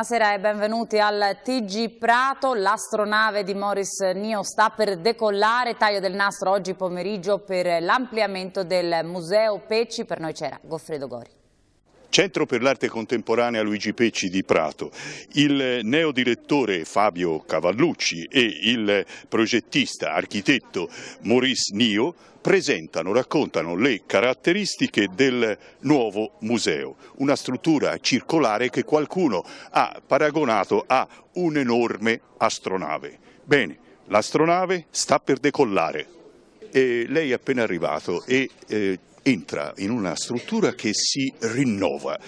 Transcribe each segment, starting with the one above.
buonasera e benvenuti al TG Prato. L'astronave di Morris Nio sta per decollare, taglio del nastro oggi pomeriggio per l'ampliamento del Museo Pecci. Per noi c'era Goffredo Gori. Centro per l'arte contemporanea Luigi Pecci di Prato, il neodirettore Fabio Cavallucci e il progettista architetto Maurice Nio presentano, raccontano le caratteristiche del nuovo museo, una struttura circolare che qualcuno ha paragonato a un'enorme astronave. Bene, l'astronave sta per decollare. E lei è appena arrivato e eh, entra in una struttura che si rinnova.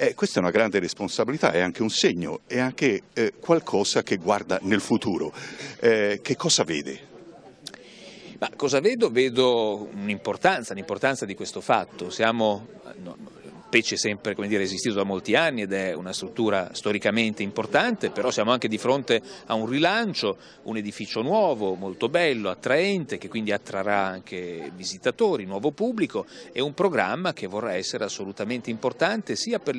Eh, questa è una grande responsabilità, è anche un segno, è anche eh, qualcosa che guarda nel futuro. Eh, che cosa vede? Ma cosa vedo? Vedo un'importanza, l'importanza di questo fatto. Siamo, Pecce è sempre dire, esistito da molti anni ed è una struttura storicamente importante, però siamo anche di fronte a un rilancio, un edificio nuovo, molto bello, attraente, che quindi attrarrà anche visitatori, nuovo pubblico e un programma che vorrà essere assolutamente importante sia per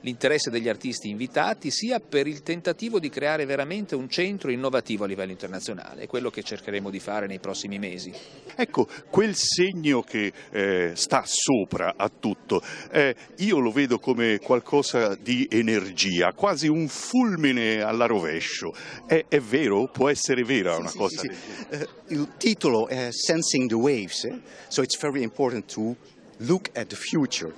l'interesse degli artisti invitati, sia per il tentativo di creare veramente un centro innovativo a livello internazionale. È quello che cercheremo di fare nei prossimi mesi. Ecco, quel segno che eh, sta sopra a tutto. Eh, io lo vedo come qualcosa di energia, quasi un fulmine alla rovescio. È, è vero? Può essere vera una cosa? sì, sì. Uh, il titolo è Sensing the Waves, eh? so it's very important to Future,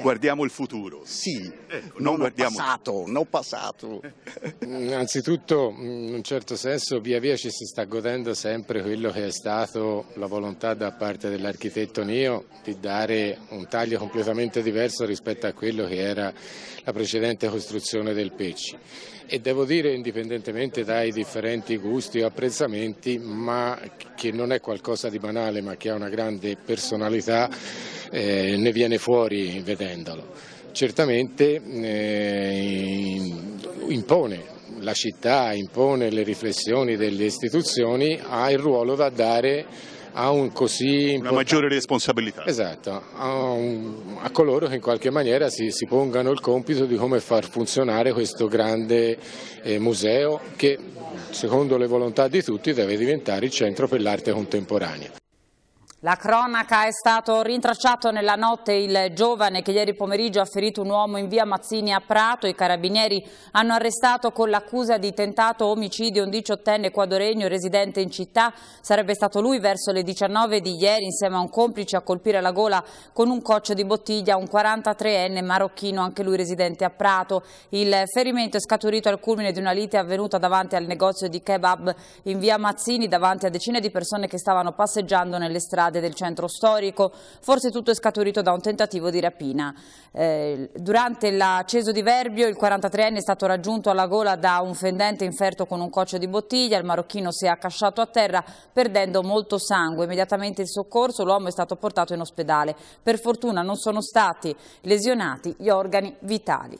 guardiamo il futuro. Sì, ecco, non, non guardiamo... passato, non passato. Innanzitutto, mm, mm, in un certo senso, via via ci si sta godendo sempre quello che è stato la volontà da parte dell'architetto Nio di dare un taglio completamente diverso rispetto a quello che era la precedente costruzione del Pecci e devo dire indipendentemente dai differenti gusti o apprezzamenti, ma che non è qualcosa di banale ma che ha una grande personalità, eh, ne viene fuori vedendolo. Certamente eh, impone la città impone le riflessioni delle istituzioni, ha il ruolo da dare a un così... Una maggiore responsabilità. Esatto, a, un, a, coloro che in qualche maniera si, si, pongano il compito di come far funzionare questo grande eh, museo che secondo le volontà di tutti deve diventare il centro per l'arte contemporanea. La cronaca è stato rintracciato nella notte il giovane che ieri pomeriggio ha ferito un uomo in via Mazzini a Prato. I carabinieri hanno arrestato con l'accusa di tentato omicidio un diciottenne quadoregno residente in città. Sarebbe stato lui verso le 19 di ieri insieme a un complice a colpire la gola con un coccio di bottiglia un 43enne marocchino, anche lui residente a Prato. Il ferimento è scaturito al culmine di una lite avvenuta davanti al negozio di kebab in via Mazzini davanti a decine di persone che stavano passeggiando nelle strade strade del centro storico, forse tutto è scaturito da un tentativo di rapina. Eh, durante l'acceso diverbio il 43enne è stato raggiunto alla gola da un fendente inferto con un coccio di bottiglia, il marocchino si è accasciato a terra perdendo molto sangue, immediatamente il soccorso, l'uomo è stato portato in ospedale. Per fortuna non sono stati lesionati gli organi vitali.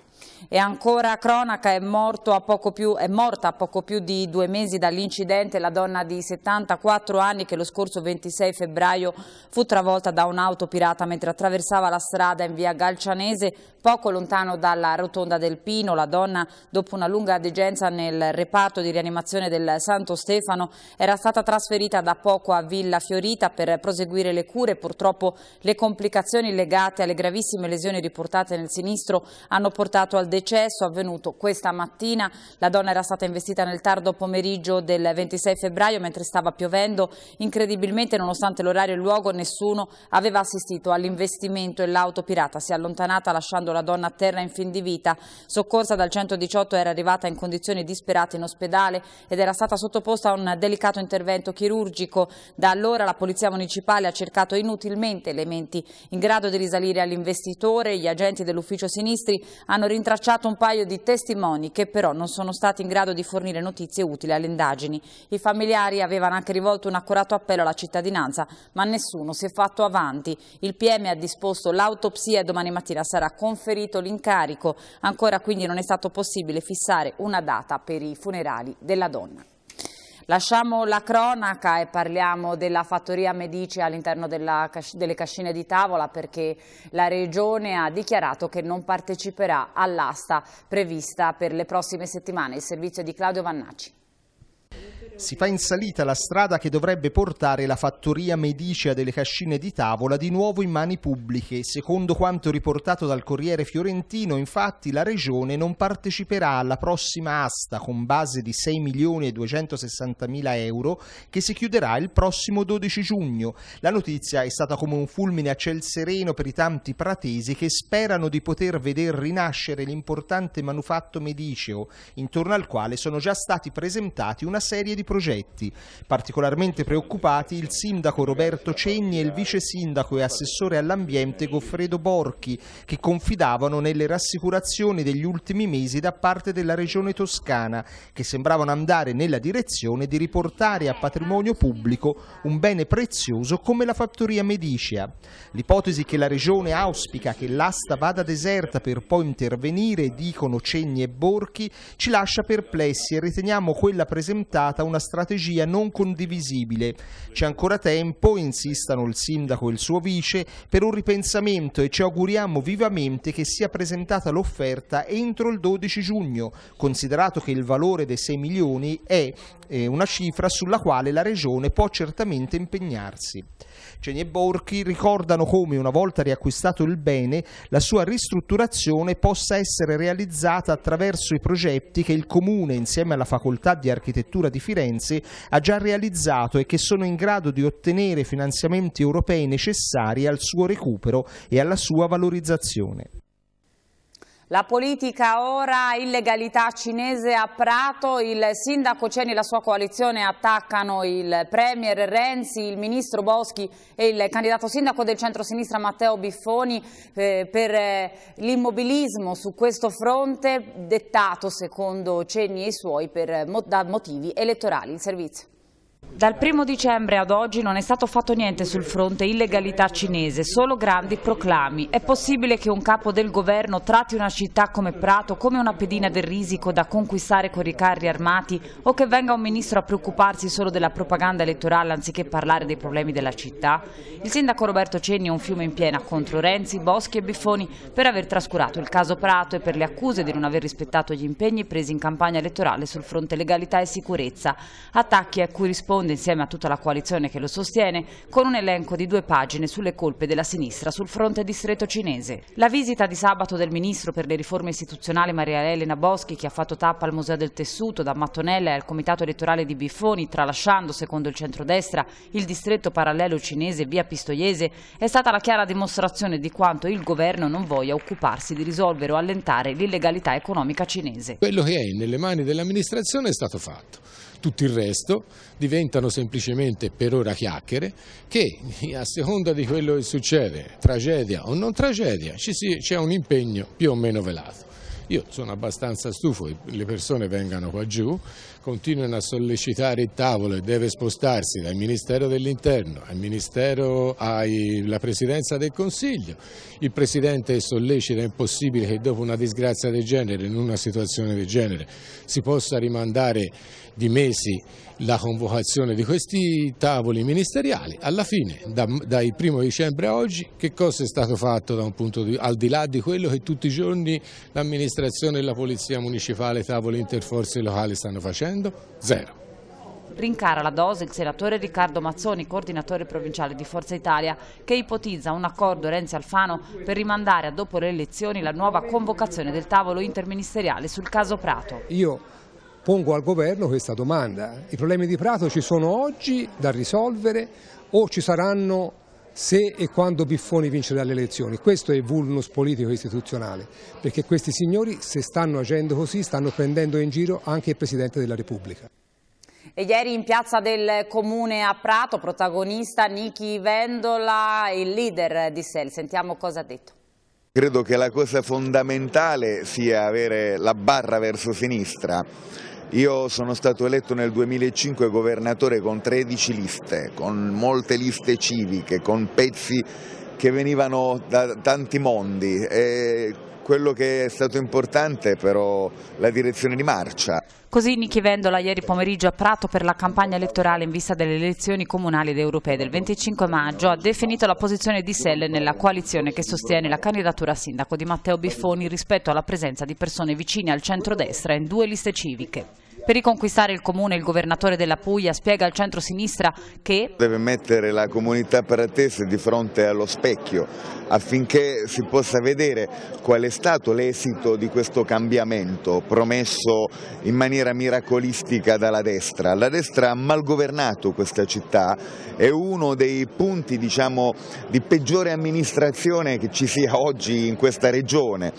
E ancora cronaca è, a più, è, morta a poco più di due mesi dall'incidente la donna di 74 anni che lo scorso 26 febbraio fu travolta da un'auto pirata mentre attraversava la strada in via Galcianese poco lontano dalla rotonda del Pino. La donna dopo una lunga degenza nel reparto di rianimazione del Santo Stefano era stata trasferita da poco a Villa Fiorita per proseguire le cure. Purtroppo le complicazioni legate alle gravissime lesioni riportate nel sinistro hanno portato portato al decesso avvenuto questa mattina. La donna era stata investita nel tardo pomeriggio del 26 febbraio mentre stava piovendo. Incredibilmente, nonostante l'orario e il luogo, nessuno aveva assistito all'investimento e l'auto pirata si è allontanata lasciando la donna a terra in fin di vita. Soccorsa dal 118 era arrivata in condizioni disperate in ospedale ed era stata sottoposta a un delicato intervento chirurgico. Da allora la Polizia Municipale ha cercato inutilmente elementi in grado di risalire all'investitore. Gli agenti dell'ufficio sinistri hanno rintracciato un paio di testimoni che però non sono stati in grado di fornire notizie utili alle indagini. I familiari avevano anche rivolto un accurato appello alla cittadinanza, ma nessuno si è fatto avanti. Il PM ha disposto l'autopsia e domani mattina sarà conferito l'incarico. Ancora quindi non è stato possibile fissare una data per i funerali della donna. Lasciamo la cronaca e parliamo della fattoria Medici all'interno delle cascine di tavola perché la Regione ha dichiarato che non parteciperà all'asta prevista per le prossime settimane. Il servizio di Claudio Vannacci. Si fa in salita la strada che dovrebbe portare la fattoria medicea delle cascine di tavola di nuovo in mani pubbliche. Secondo quanto riportato dal Corriere Fiorentino, infatti, la Regione non parteciperà alla prossima asta con base di 6 milioni e 260 mila euro che si chiuderà il prossimo 12 giugno. La notizia è stata come un fulmine a ciel sereno per i tanti pratesi che sperano di poter veder rinascere l'importante manufatto mediceo, intorno al quale sono già stati presentati una serie di progetti. Particolarmente preoccupati il sindaco Roberto Cegni e il vice sindaco e assessore all'ambiente Goffredo Borchi, che confidavano nelle rassicurazioni degli ultimi mesi da parte della regione toscana, che sembravano andare nella direzione di riportare a patrimonio pubblico un bene prezioso come la fattoria Medicea. L'ipotesi che la regione auspica che l'asta vada deserta per poi intervenire, dicono Cegni e Borchi, ci lascia perplessi e riteniamo quella presentata una una strategia non condivisibile. C'è ancora tempo, insistano il sindaco e il suo vice, per un ripensamento e ci auguriamo vivamente che sia presentata l'offerta entro il 12 giugno, considerato che il valore dei 6 milioni è eh, una cifra sulla quale la Regione può certamente impegnarsi. Ceni e Borchi ricordano come una volta riacquistato il bene la sua ristrutturazione possa essere realizzata attraverso i progetti che il Comune insieme alla Facoltà di Architettura di Firenze ha già realizzato e che sono in grado di ottenere finanziamenti europei necessari al suo recupero e alla sua valorizzazione. La politica ora, illegalità cinese a Prato, il sindaco Ceni e la sua coalizione attaccano il premier Renzi, il ministro Boschi e il candidato sindaco del centro-sinistra Matteo Biffoni eh, per eh, l'immobilismo su questo fronte dettato secondo Ceni e i suoi per, eh, da motivi elettorali. Il servizio. Dal primo dicembre ad oggi non è stato fatto niente sul fronte illegalità cinese, solo grandi proclami. È possibile che un capo del governo tratti una città come Prato come una pedina del risico da conquistare con i carri armati o che venga un ministro a preoccuparsi solo della propaganda elettorale anziché parlare dei problemi della città? Il sindaco Roberto Cenni è un fiume in piena contro Renzi, Boschi e Biffoni per aver trascurato il caso Prato e per le accuse di non aver rispettato gli impegni presi in campagna elettorale sul fronte legalità e sicurezza. Attacchi a cui risponde risponde insieme a tutta la coalizione che lo sostiene con un elenco di due pagine sulle colpe della sinistra sul fronte distretto cinese. La visita di sabato del ministro per le riforme istituzionali Maria Elena Boschi che ha fatto tappa al Museo del Tessuto da Mattonella e al Comitato elettorale di Biffoni tralasciando secondo il centrodestra il distretto parallelo cinese via Pistoiese è stata la chiara dimostrazione di quanto il governo non voglia occuparsi di risolvere o allentare l'illegalità economica cinese. Quello che è nelle mani dell'amministrazione è stato fatto tutto il resto diventano semplicemente per ora chiacchiere che a seconda di quello che succede, tragedia o non tragedia, c'è un impegno più o meno velato. Io sono abbastanza stufo che le persone vengano qua giù, continuano a sollecitare il tavolo e deve spostarsi dal Ministero dell'Interno al Ministero alla Presidenza del Consiglio. Il Presidente sollecita, è impossibile che dopo una disgrazia del genere, in una situazione del genere, si possa rimandare di mesi la convocazione di questi tavoli ministeriali. Alla fine, da, dai 1 dicembre a oggi, che cosa è stato fatto da un punto di, al di là di quello che tutti i giorni l'amministrazione l'amministrazione e la polizia municipale, tavoli interforze locali stanno facendo? Zero. Rincara la dose il senatore Riccardo Mazzoni, coordinatore provinciale di Forza Italia, che ipotizza un accordo Renzi-Alfano per rimandare a dopo le elezioni la nuova convocazione del tavolo interministeriale sul caso Prato. Io pongo al governo questa domanda. I problemi di Prato ci sono oggi da risolvere o ci saranno se e quando Biffoni vincerà le elezioni. Questo è vulnus politico istituzionale, perché questi signori, se stanno agendo così, stanno prendendo in giro anche il Presidente della Repubblica. E ieri in piazza del Comune a Prato, protagonista Niki Vendola, il leader di SEL. Sentiamo cosa ha detto. Credo che la cosa fondamentale sia avere la barra verso sinistra io sono stato eletto nel 2005 governatore con 13 liste, con molte liste civiche, con pezzi che venivano da tanti mondi e quello che è stato importante è però la direzione di marcia. Così Nichi Vendola ieri pomeriggio a Prato per la campagna elettorale in vista delle elezioni comunali ed europee del 25 maggio ha definito la posizione di Selle nella coalizione che sostiene la candidatura a sindaco di Matteo Biffoni rispetto alla presenza di persone vicine al centro-destra in due liste civiche. Per riconquistare il comune il governatore della Puglia spiega al centro-sinistra che deve mettere la comunità paratese di fronte allo specchio affinché si possa vedere qual è stato l'esito di questo cambiamento promesso in maniera miracolistica dalla destra. La destra ha mal governato questa città, è uno dei punti diciamo, di peggiore amministrazione che ci sia oggi in questa regione.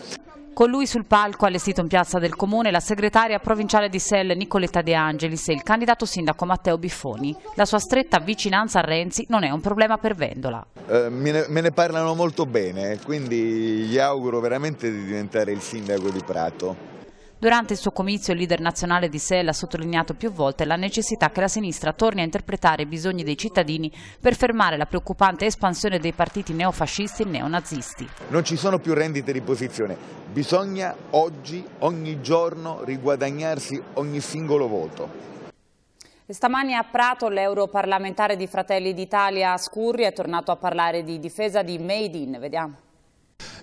Con lui sul palco allestito in piazza del comune la segretaria provinciale di SEL Nicoletta De Angelis e il candidato sindaco Matteo Biffoni. La sua stretta vicinanza a Renzi non è un problema per Vendola. Eh, me, ne, me ne parlano molto bene, quindi gli auguro veramente di diventare il sindaco di Prato. Durante il suo comizio il leader nazionale di SEL ha sottolineato più volte la necessità che la sinistra torni a interpretare i bisogni dei cittadini per fermare la preoccupante espansione dei partiti neofascisti e neonazisti. Non ci sono più rendite di posizione, bisogna oggi, ogni giorno, riguadagnarsi ogni singolo voto. Stamani a Prato l'europarlamentare di Fratelli d'Italia Scurri è tornato a parlare di difesa di Made in. Vediamo.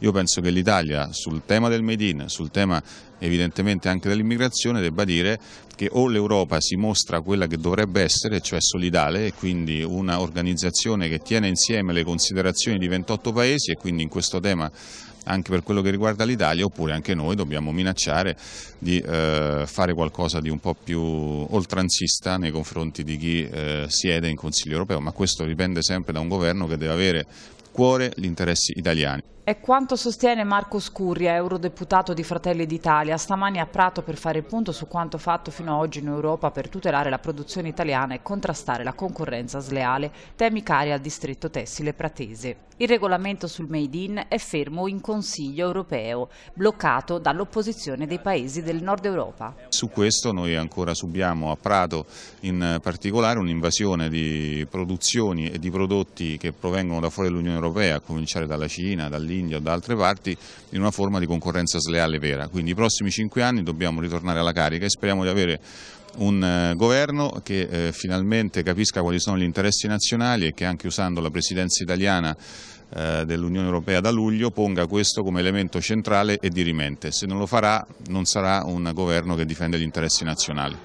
Io penso che l'Italia sul tema del Made in, sul tema evidentemente anche dell'immigrazione, debba dire che o l'Europa si mostra quella che dovrebbe essere, cioè solidale, e quindi un'organizzazione che tiene insieme le considerazioni di 28 paesi e quindi in questo tema anche per quello che riguarda l'Italia, oppure anche noi dobbiamo minacciare di eh, fare qualcosa di un po' più oltranzista nei confronti di chi eh, siede in Consiglio europeo, ma questo dipende sempre da un governo che deve avere cuore gli interessi italiani. È quanto sostiene Marco Scurria, eurodeputato di Fratelli d'Italia, stamani a Prato per fare il punto su quanto fatto fino ad oggi in Europa per tutelare la produzione italiana e contrastare la concorrenza sleale, temi cari al distretto tessile pratese. Il regolamento sul Made in è fermo in Consiglio europeo, bloccato dall'opposizione dei paesi del nord Europa. Su questo noi ancora subiamo a Prato in particolare un'invasione di produzioni e di prodotti che provengono da fuori dall'Unione Europea, a cominciare dalla Cina, dall'India, dall'India o da altre parti in una forma di concorrenza sleale vera. Quindi i prossimi cinque anni dobbiamo ritornare alla carica e speriamo di avere un eh, governo che eh, finalmente capisca quali sono gli interessi nazionali e che anche usando la presidenza italiana eh, dell'Unione Europea da luglio ponga questo come elemento centrale e dirimente. Se non lo farà non sarà un governo che difende gli interessi nazionali.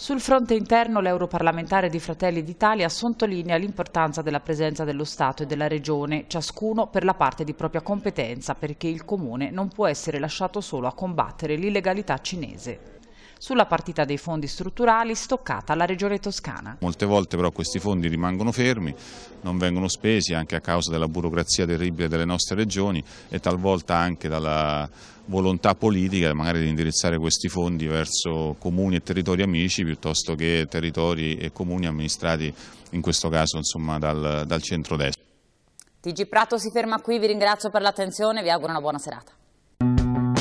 Sul fronte interno l'europarlamentare di Fratelli d'Italia sottolinea l'importanza della presenza dello Stato e della Regione, ciascuno per la parte di propria competenza, perché il Comune non può essere lasciato solo a combattere l'illegalità cinese sulla partita dei fondi strutturali stoccata alla Regione Toscana. Molte volte però questi fondi rimangono fermi, non vengono spesi anche a causa della burocrazia terribile delle nostre regioni e talvolta anche dalla volontà politica magari di indirizzare questi fondi verso comuni e territori amici piuttosto che territori e comuni amministrati in questo caso insomma, dal, dal centro-destra. TG Prato si ferma qui, vi ringrazio per l'attenzione e vi auguro una buona serata.